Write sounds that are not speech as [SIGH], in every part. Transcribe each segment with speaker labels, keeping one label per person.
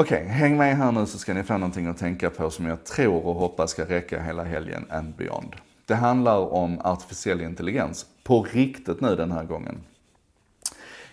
Speaker 1: Okej, okay, häng med här nu så ska ni få någonting att tänka på som jag tror och hoppas ska räcka hela helgen and beyond. Det handlar om artificiell intelligens, på riktigt nu den här gången.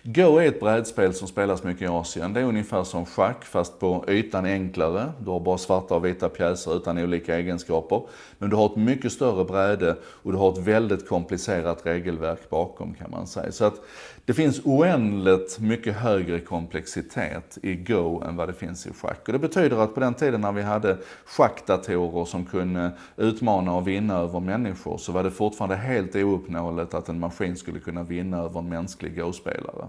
Speaker 1: Go är ett brädspel som spelas mycket i Asien. Det är ungefär som schack fast på ytan enklare. Du har bara svarta och vita pjäser utan olika egenskaper. Men du har ett mycket större bräde och du har ett väldigt komplicerat regelverk bakom kan man säga. Så att det finns oändligt mycket högre komplexitet i Go än vad det finns i schack. Och det betyder att på den tiden när vi hade schackdatorer som kunde utmana och vinna över människor så var det fortfarande helt ouppnåeligt att en maskin skulle kunna vinna över en mänsklig Go-spelare.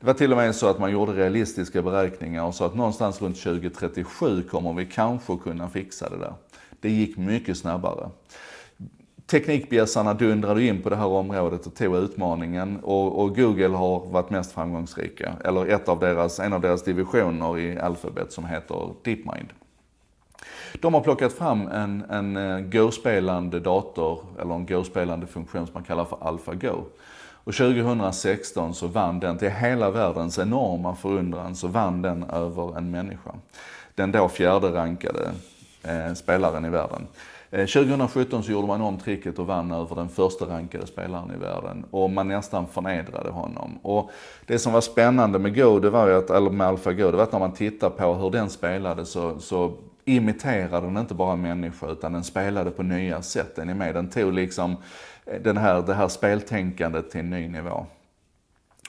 Speaker 1: Det var till och med så att man gjorde realistiska beräkningar och sa att någonstans runt 2037 kommer vi kanske kunna fixa det där. Det gick mycket snabbare. Teknikbjässarna dundrade in på det här området och tog utmaningen och, och, Google har varit mest framgångsrika. Eller ett av deras, en av deras divisioner i Alphabet som heter DeepMind. De har plockat fram en, en eh, Go-spelande dator, eller en Go-spelande funktion som man kallar för AlphaGo. Och 2016 så vann den, till hela världens enorma förundran, så vann den över en människa. Den då fjärde rankade eh, spelaren i världen. 2017 eh, så gjorde man om tricket och vann över den första rankade spelaren i världen och man nästan förnedrade honom. Och det som var spännande med Go, det var ju att, eller med AlphaGo, det var att när man tittar på hur den spelade så, så imiterade den inte bara människor utan den spelade på nya sätt. Den, är med. den tog liksom eh, den här, det här speltänkandet till en ny nivå.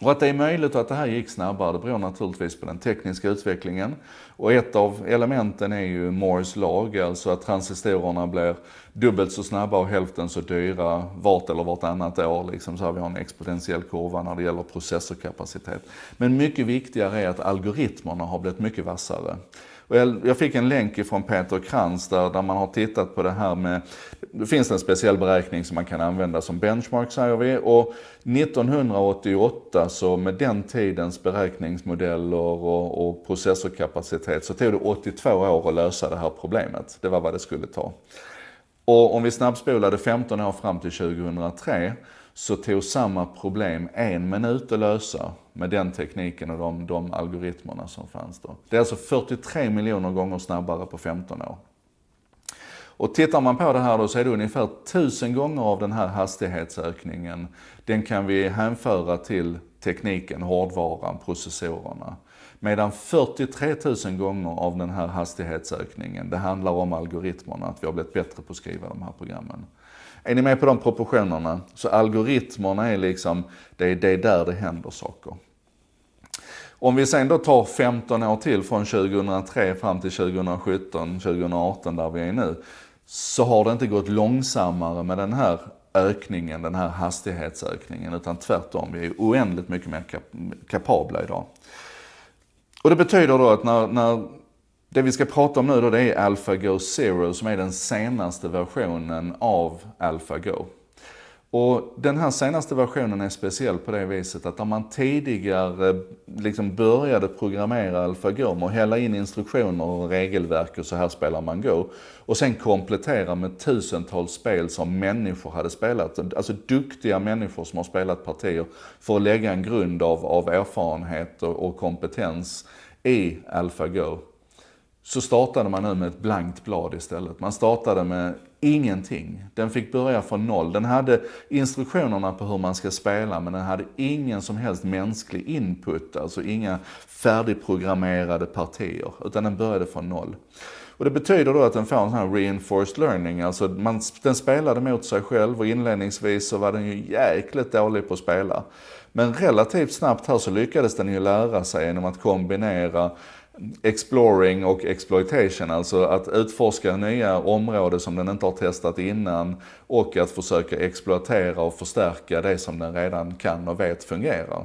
Speaker 1: Och att det är möjligt och att det här gick snabbare, det beror naturligtvis på den tekniska utvecklingen. Och ett av elementen är ju Moores lag, alltså att transistorerna blir dubbelt så snabba och hälften så dyra vart eller vartannat år. Liksom så här, vi har en exponentiell kurva när det gäller processorkapacitet. Men mycket viktigare är att algoritmerna har blivit mycket vassare. jag, fick en länk ifrån Peter Kranz där, där man har tittat på det här med det finns en speciell beräkning som man kan använda som benchmark säger vi. Och 1988 så med den tidens beräkningsmodeller och, och processorkapacitet så tog det 82 år att lösa det här problemet. Det var vad det skulle ta. Och om vi snabbspolade 15 år fram till 2003 så tog samma problem en minut att lösa med den tekniken och de, de algoritmerna som fanns då. Det är alltså 43 miljoner gånger snabbare på 15 år. Och tittar man på det här då så är det ungefär tusen gånger av den här hastighetsökningen, den kan vi hänföra till tekniken, hårdvaran, processorerna. Medan 43 000 gånger av den här hastighetsökningen, det handlar om algoritmerna, att vi har blivit bättre på att skriva de här programmen. Är ni med på de proportionerna? Så algoritmerna är liksom, det är, det är där det händer saker. Om vi sen då tar 15 år till från 2003 fram till 2017, 2018 där vi är nu, så har det inte gått långsammare med den här ökningen, den här hastighetsökningen, utan tvärtom. Vi är oändligt mycket mer kap kapabla idag. Och det betyder då att när, när det vi ska prata om nu då, det är AlphaGo Zero som är den senaste versionen av AlphaGo. Och den här senaste versionen är speciell på det viset att om man tidigare eh, liksom började programmera AlphaGo med att hälla in instruktioner och regelverk och så här spelar man Go. Och sen komplettera med tusentals spel som människor hade spelat. Alltså duktiga människor som har spelat partier för att lägga en grund av, av erfarenhet och, och kompetens i AlphaGo så startade man nu med ett blankt blad istället. Man startade med ingenting. Den fick börja från noll. Den hade instruktionerna på hur man ska spela men den hade ingen som helst mänsklig input, alltså inga färdigprogrammerade partier. Utan den började från noll. Och det betyder då att den får en sån här reinforced learning, alltså man, den spelade mot sig själv och inledningsvis så var den ju jäkligt dålig på att spela. Men relativt snabbt här så lyckades den ju lära sig genom att kombinera exploring och exploitation, alltså att utforska nya områden som den inte har testat innan och att försöka exploatera och förstärka det som den redan kan och vet fungerar.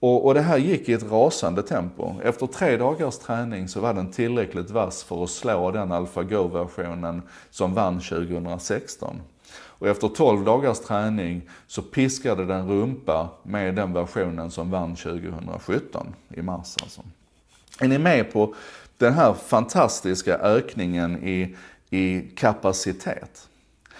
Speaker 1: Och, och det här gick i ett rasande tempo. Efter tre dagars träning så var den tillräckligt vass för att slå den AlphaGo-versionen som vann 2016. Och efter 12 dagars träning så piskade den rumpa med den versionen som vann 2017 i mars alltså. Är ni med på den här fantastiska ökningen i, i kapacitet?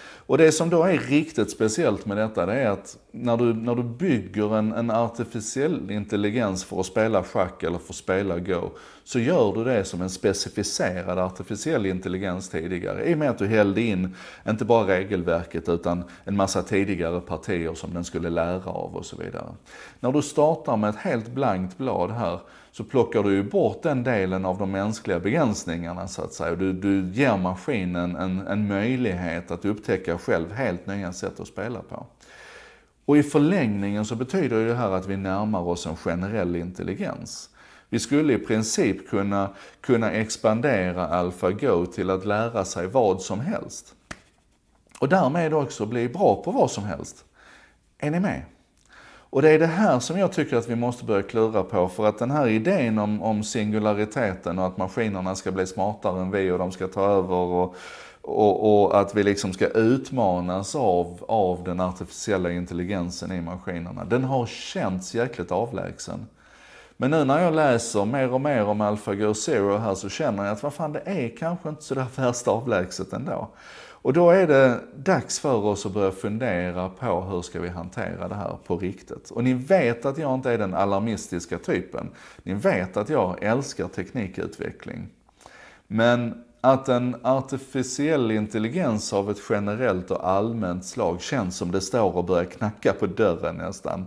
Speaker 1: Och det som då är riktigt speciellt med detta, det är att när du, när du bygger en, en artificiell intelligens för att spela schack eller för att spela Go, så gör du det som en specificerad artificiell intelligens tidigare. I och med att du hällde in, inte bara regelverket, utan en massa tidigare partier som den skulle lära av och så vidare. När du startar med ett helt blankt blad här, så plockar du ju bort den delen av de mänskliga begränsningarna så att säga. Du, du ger maskinen en, en möjlighet att upptäcka själv helt nya sätt att spela på. Och i förlängningen så betyder ju det här att vi närmar oss en generell intelligens. Vi skulle i princip kunna, kunna expandera AlphaGo till att lära sig vad som helst. Och därmed också bli bra på vad som helst. Är ni med? Och det är det här som jag tycker att vi måste börja klura på för att den här idén om, om singulariteten och att maskinerna ska bli smartare än vi och de ska ta över och och, och, att vi liksom ska utmanas av, av den artificiella intelligensen i maskinerna. Den har känts jäkligt avlägsen. Men nu när jag läser mer och mer om AlphaGo Zero här så känner jag att vad fan det är kanske inte så där värst avlägset ändå. Och då är det dags för oss att börja fundera på hur ska vi hantera det här på riktigt. Och ni vet att jag inte är den alarmistiska typen. Ni vet att jag älskar teknikutveckling. Men att en artificiell intelligens av ett generellt och allmänt slag känns som det står och börjar knacka på dörren nästan.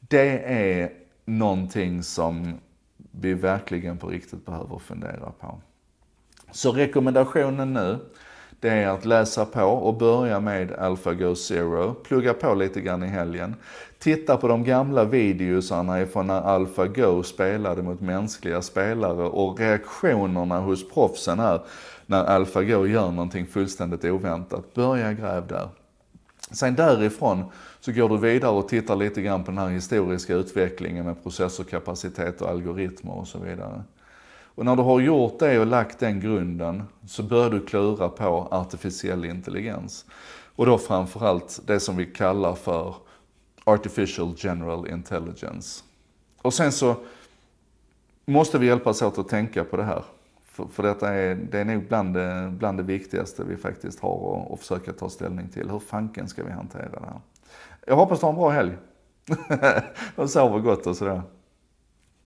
Speaker 1: Det är någonting som vi verkligen på riktigt behöver fundera på. Så rekommendationen nu, det är att läsa på och börja med AlphaGo Zero, plugga på lite grann i helgen. Titta på de gamla videosarna ifrån när AlphaGo spelade mot mänskliga spelare och reaktionerna hos proffsen är när AlphaGo gör någonting fullständigt oväntat. Börja gräv där. Sen därifrån så går du vidare och tittar lite grann på den här historiska utvecklingen med processorkapacitet och algoritmer och så vidare. Och när du har gjort det och lagt den grunden så börjar du klura på artificiell intelligens. Och då framförallt det som vi kallar för artificial general intelligence. Och sen så måste vi hjälpas åt att tänka på det här. För, för detta är, det är nog bland det, bland det viktigaste vi faktiskt har att försöka ta ställning till. Hur fanken ska vi hantera det här? Jag hoppas du har en bra helg. [LAUGHS] och sover gott och sådär.